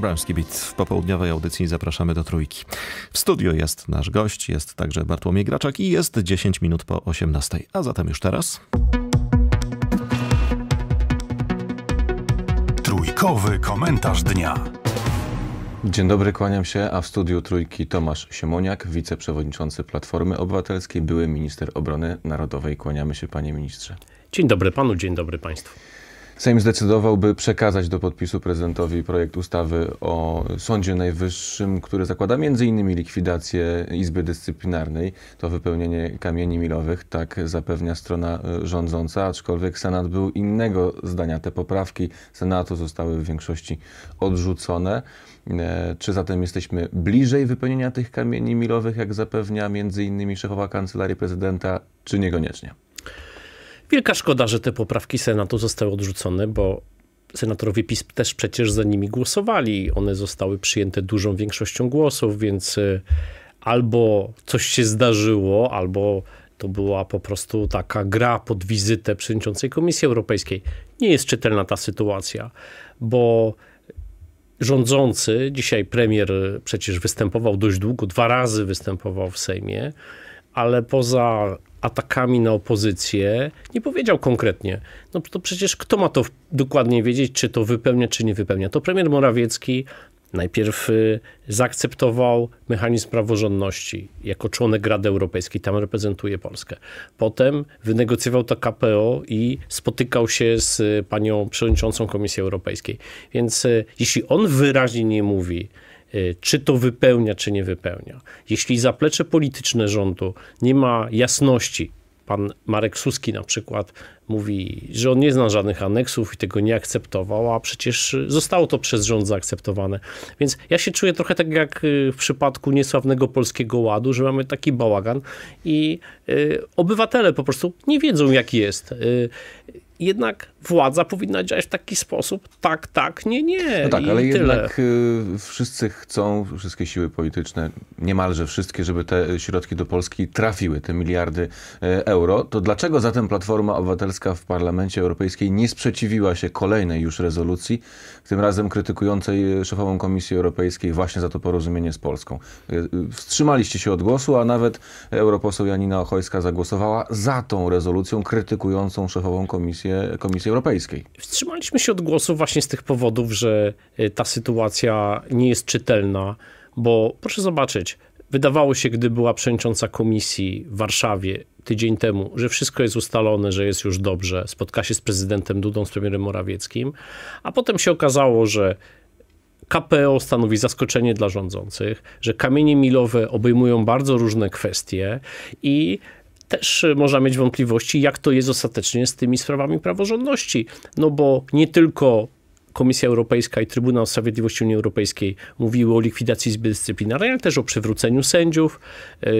Bramski Beat w popołudniowej audycji zapraszamy do trójki. W studio jest nasz gość, jest także Bartłomiej Graczak i jest 10 minut po 18. A zatem już teraz... Trójkowy komentarz dnia. Dzień dobry, kłaniam się, a w studiu trójki Tomasz Siemoniak, wiceprzewodniczący Platformy Obywatelskiej, były minister obrony narodowej. Kłaniamy się, panie ministrze. Dzień dobry panu, dzień dobry państwu. Sejm zdecydowałby przekazać do podpisu prezydentowi projekt ustawy o Sądzie Najwyższym, który zakłada m.in. likwidację Izby Dyscyplinarnej. To wypełnienie kamieni milowych, tak zapewnia strona rządząca, aczkolwiek Senat był innego zdania. Te poprawki Senatu zostały w większości odrzucone. E, czy zatem jesteśmy bliżej wypełnienia tych kamieni milowych, jak zapewnia m.in. szefowa Kancelarii Prezydenta, czy niekoniecznie? Wielka szkoda, że te poprawki Senatu zostały odrzucone, bo senatorowie PiS też przecież za nimi głosowali. One zostały przyjęte dużą większością głosów, więc y, albo coś się zdarzyło, albo to była po prostu taka gra pod wizytę przewodniczącej Komisji Europejskiej. Nie jest czytelna ta sytuacja, bo rządzący, dzisiaj premier przecież występował dość długo, dwa razy występował w Sejmie, ale poza atakami na opozycję, nie powiedział konkretnie. No to przecież kto ma to dokładnie wiedzieć, czy to wypełnia, czy nie wypełnia. To premier Morawiecki najpierw y, zaakceptował mechanizm praworządności jako członek Rady Europejskiej, tam reprezentuje Polskę. Potem wynegocjował to KPO i spotykał się z y, panią przewodniczącą Komisji Europejskiej. Więc y, jeśli on wyraźnie nie mówi, Y, czy to wypełnia, czy nie wypełnia. Jeśli zaplecze polityczne rządu nie ma jasności, pan Marek Suski na przykład mówi, że on nie zna żadnych aneksów i tego nie akceptował, a przecież zostało to przez rząd zaakceptowane. Więc ja się czuję trochę tak jak y, w przypadku niesławnego Polskiego Ładu, że mamy taki bałagan i y, obywatele po prostu nie wiedzą jaki jest jednak władza powinna działać w taki sposób, tak, tak, nie, nie. No tak, ale tyle. jednak y, wszyscy chcą, wszystkie siły polityczne, niemalże wszystkie, żeby te środki do Polski trafiły, te miliardy y, euro. To dlaczego zatem Platforma Obywatelska w Parlamencie Europejskiej nie sprzeciwiła się kolejnej już rezolucji, tym razem krytykującej y, szefową Komisji Europejskiej właśnie za to porozumienie z Polską? Wstrzymaliście się od głosu, a nawet europoseł Janina Ochojska zagłosowała za tą rezolucją krytykującą szefową Komisji Komisji Europejskiej. Wstrzymaliśmy się od głosu właśnie z tych powodów, że y, ta sytuacja nie jest czytelna, bo proszę zobaczyć, wydawało się, gdy była przewodnicząca komisji w Warszawie tydzień temu, że wszystko jest ustalone, że jest już dobrze, spotka się z prezydentem Dudą, z premierem Morawieckim, a potem się okazało, że KPO stanowi zaskoczenie dla rządzących, że kamienie milowe obejmują bardzo różne kwestie i też można mieć wątpliwości, jak to jest ostatecznie z tymi sprawami praworządności. No bo nie tylko Komisja Europejska i Trybunał Sprawiedliwości Unii Europejskiej mówiły o likwidacji Izby Dyscyplinarnej, ale też o przywróceniu sędziów. E,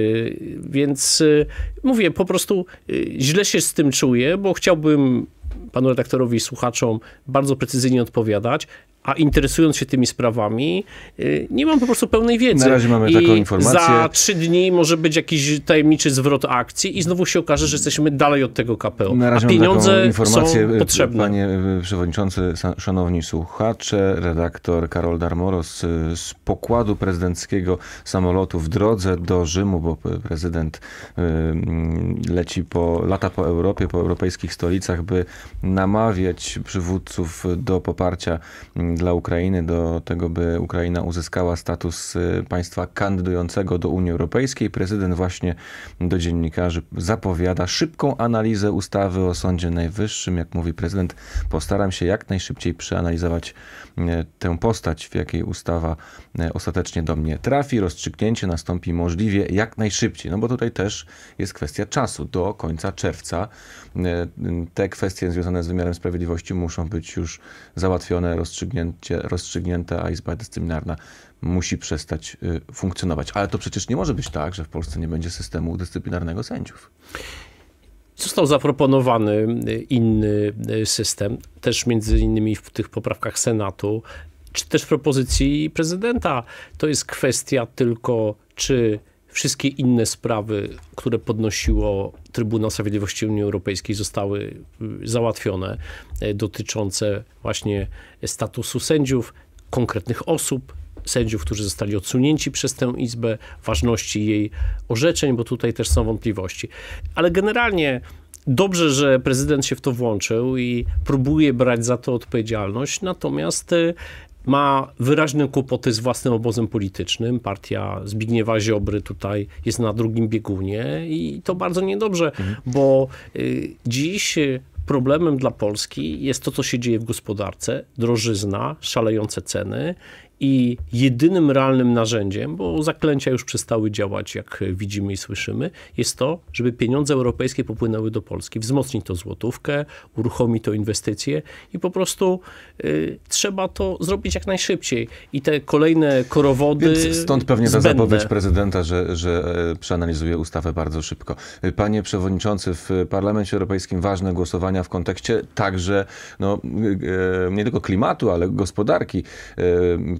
więc e, mówię, po prostu e, źle się z tym czuję, bo chciałbym panu redaktorowi i słuchaczom bardzo precyzyjnie odpowiadać, a interesując się tymi sprawami, y, nie mam po prostu pełnej wiedzy. Na razie mamy I taką informację. Za trzy dni może być jakiś tajemniczy zwrot akcji i znowu się okaże, że jesteśmy dalej od tego KPO. Na razie a pieniądze są y, y, potrzebne. Panie przewodniczący, szanowni słuchacze, redaktor Karol Darmoros z pokładu prezydenckiego samolotu w drodze do Rzymu, bo prezydent mm, leci po lata po Europie, po europejskich stolicach, by namawiać przywódców do poparcia mm, dla Ukrainy do tego, by Ukraina uzyskała status y, państwa kandydującego do Unii Europejskiej. Prezydent właśnie do dziennikarzy zapowiada szybką analizę ustawy o Sądzie Najwyższym. Jak mówi prezydent, postaram się jak najszybciej przeanalizować y, tę postać, w jakiej ustawa y, ostatecznie do mnie trafi. Rozstrzygnięcie nastąpi możliwie jak najszybciej, no bo tutaj też jest kwestia czasu. Do końca czerwca te kwestie związane z wymiarem sprawiedliwości muszą być już załatwione, rozstrzygnięte rozstrzygnięcie, rozstrzygnięte, a Izba Dyscyplinarna musi przestać y, funkcjonować. Ale to przecież nie może być tak, że w Polsce nie będzie systemu dyscyplinarnego sędziów. Został zaproponowany y, inny y, system, też między innymi w tych poprawkach Senatu, czy też propozycji prezydenta. To jest kwestia tylko, czy Wszystkie inne sprawy, które podnosiło Trybunał Sprawiedliwości Unii Europejskiej zostały y, załatwione, e, dotyczące właśnie statusu sędziów, konkretnych osób, sędziów, którzy zostali odsunięci przez tę Izbę, ważności jej orzeczeń, bo tutaj też są wątpliwości. Ale generalnie dobrze, że prezydent się w to włączył i próbuje brać za to odpowiedzialność, natomiast y, ma wyraźne kłopoty z własnym obozem politycznym. Partia Zbigniewa Ziobry tutaj jest na drugim biegunie i to bardzo niedobrze, mhm. bo y, dziś y, problemem dla Polski jest to, co się dzieje w gospodarce, drożyzna, szalejące ceny i jedynym realnym narzędziem, bo zaklęcia już przestały działać, jak widzimy i słyszymy, jest to, żeby pieniądze europejskie popłynęły do Polski, Wzmocni to złotówkę, uruchomić to inwestycje i po prostu y, trzeba to zrobić jak najszybciej. I te kolejne korowody. Więc stąd pewnie ta zapowiedź prezydenta, że, że e, przeanalizuje ustawę bardzo szybko. Panie przewodniczący, w Parlamencie Europejskim ważne głosowania w kontekście także no, e, e, nie tylko klimatu, ale gospodarki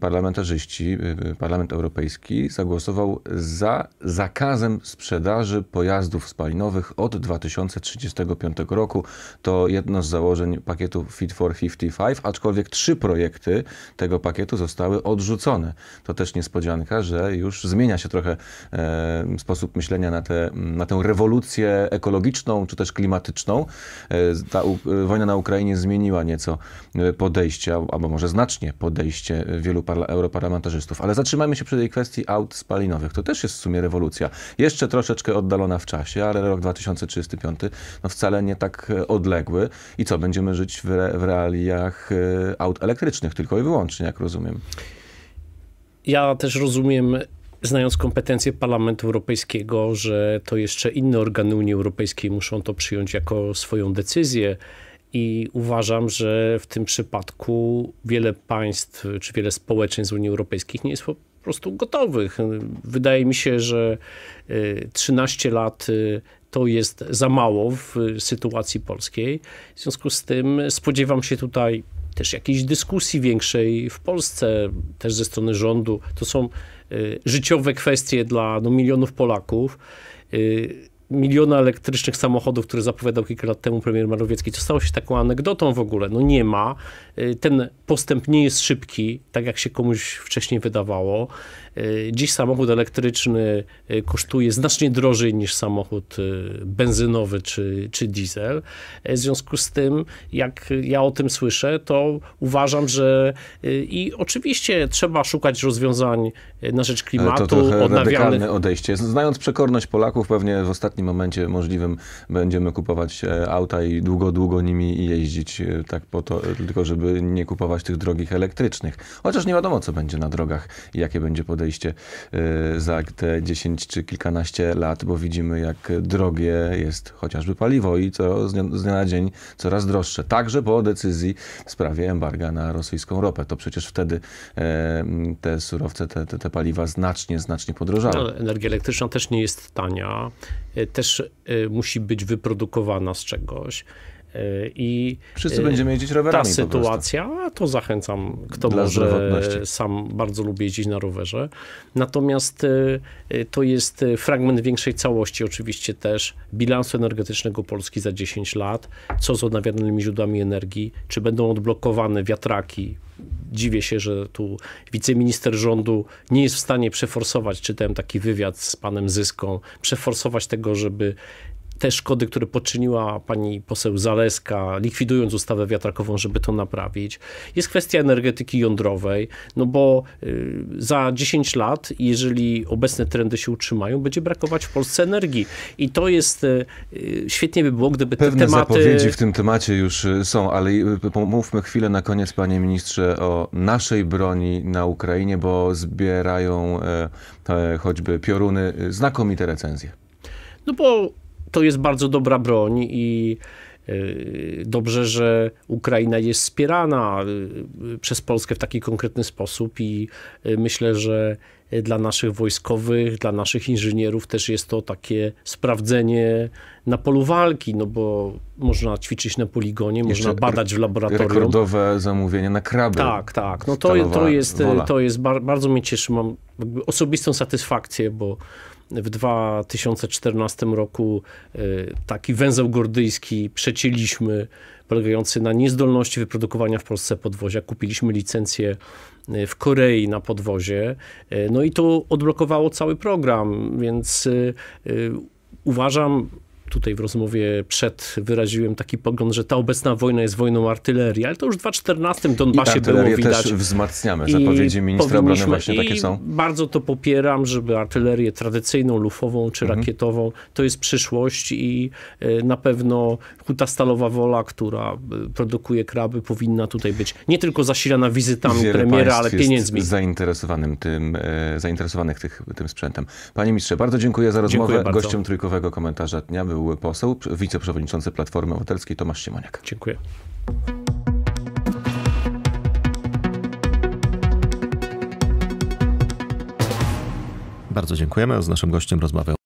parlamentarzyści, y, y, Parlament Europejski zagłosował za zakazem sprzedaży pojazdów spalinowych od 2035 roku. To jedno z założeń pakietu Fit for 55, aczkolwiek trzy projekty tego pakietu zostały odrzucone. To też niespodzianka, że już zmienia się trochę e, sposób myślenia na, te, na tę rewolucję ekologiczną czy też klimatyczną. E, ta u, e, wojna na Ukrainie zmieniła nieco e, podejście, albo może znacznie podejście e, wielu parlamentarzystów europarlamentarzystów. Ale zatrzymajmy się przy tej kwestii aut spalinowych. To też jest w sumie rewolucja. Jeszcze troszeczkę oddalona w czasie, ale rok 2035 no wcale nie tak e, odległy. I co, będziemy żyć w, re, w realiach e, aut elektrycznych tylko i wyłącznie, jak rozumiem. Ja też rozumiem znając kompetencje Parlamentu Europejskiego, że to jeszcze inne organy Unii Europejskiej muszą to przyjąć jako swoją decyzję. I uważam, że w tym przypadku wiele państw czy wiele społeczeństw Unii Europejskiej nie jest po prostu gotowych. Wydaje mi się, że 13 y, lat y, to jest za mało w sytuacji polskiej. W związku z tym spodziewam się tutaj też jakiejś dyskusji większej w Polsce, też ze strony rządu. To są y, życiowe kwestie dla no, milionów Polaków miliona elektrycznych samochodów, które zapowiadał kilka lat temu premier Marowiecki, co stało się taką anegdotą w ogóle. No nie ma. Y, ten postęp nie jest szybki, tak jak się komuś wcześniej wydawało. Y, dziś samochód elektryczny y, kosztuje znacznie drożej niż samochód benzynowy czy, czy diesel. W związku z tym, jak ja o tym słyszę, to uważam, że i oczywiście trzeba szukać rozwiązań na rzecz klimatu, odnawialnych. odejście. Znając przekorność Polaków, pewnie w ostatnich ostatnim momencie możliwym będziemy kupować e, auta i długo, długo nimi jeździć, e, tak po to, e, tylko żeby nie kupować tych drogich elektrycznych. Chociaż nie wiadomo, co będzie na drogach i jakie będzie podejście za te 10 czy kilkanaście lat, bo widzimy, jak drogie jest chociażby paliwo i co z dnia na dzień coraz droższe. Także po decyzji w sprawie embarga na rosyjską ropę. To przecież wtedy te surowce, te, te, te paliwa znacznie, znacznie podrożały. No, energia elektryczna też nie jest tania też y, musi być wyprodukowana z czegoś. I Wszyscy y, będziemy jeździć rowerami. Ta sytuacja, a to zachęcam, kto Dla może, sam bardzo lubię jeździć na rowerze. Natomiast y, y, to jest fragment większej całości, oczywiście też bilansu energetycznego Polski za 10 lat, co z odnawialnymi źródłami energii, czy będą odblokowane wiatraki. Dziwię się, że tu wiceminister rządu nie jest w stanie przeforsować, czytałem taki wywiad z panem Zyską, przeforsować tego, żeby te szkody, które poczyniła pani poseł Zaleska, likwidując ustawę wiatrakową, żeby to naprawić. Jest kwestia energetyki jądrowej, no bo y, za 10 lat, jeżeli obecne trendy się utrzymają, będzie brakować w Polsce energii. I to jest, y, y, świetnie by było, gdyby Pewne te tematy... zapowiedzi w tym temacie już są, ale mówmy chwilę na koniec, panie ministrze, o naszej broni na Ukrainie, bo zbierają e, choćby pioruny znakomite recenzje. No bo to jest bardzo dobra broń i e, dobrze, że Ukraina jest wspierana e, przez Polskę w taki konkretny sposób i e, myślę, że dla naszych wojskowych, dla naszych inżynierów też jest to takie sprawdzenie na polu walki, no bo można ćwiczyć na poligonie, Jeszcze można badać w laboratorium. Rekordowe zamówienie na kraby. Tak, tak. No to, to jest, to jest bardzo mnie cieszy, mam osobistą satysfakcję, bo w 2014 roku e, taki węzeł gordyjski przecięliśmy, polegający na niezdolności wyprodukowania w Polsce podwozia. Kupiliśmy licencję e, w Korei na podwozie, e, no i to odblokowało cały program, więc uważam, tutaj w rozmowie przed wyraziłem taki pogląd, że ta obecna wojna jest wojną artylerii, ale to już w 2014 Donbasie I było widać. też wzmacniamy. I Zapowiedzi ministra obrony właśnie takie są. Bardzo to popieram, żeby artylerię tradycyjną, lufową czy mhm. rakietową, to jest przyszłość i y, na pewno huta stalowa wola, która y, produkuje kraby, powinna tutaj być nie tylko zasilana wizytami Wiele premiera, ale pieniędzmi. Jest zainteresowanym tym, e, zainteresowanych tych, tym sprzętem. Panie ministrze, bardzo dziękuję za rozmowę. Dziękuję Gościem trójkowego komentarza dnia był był poseł, wiceprzewodniczący Platformy Obywatelskiej Tomasz Siemoniak. Dziękuję. Bardzo dziękujemy. Z naszym gościem rozmawiał